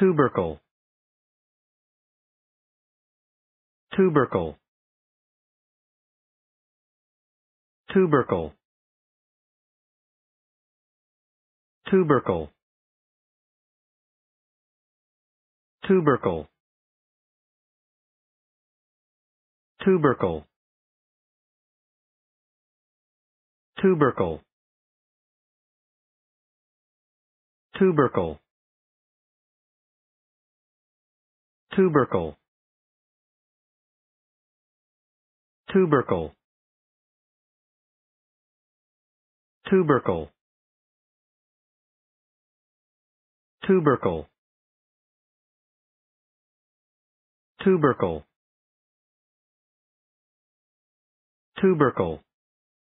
tubercle tubercle tubercle tubercle tubercle tubercle tubercle tubercle tubercle tubercle tubercle tubercle tubercle tubercle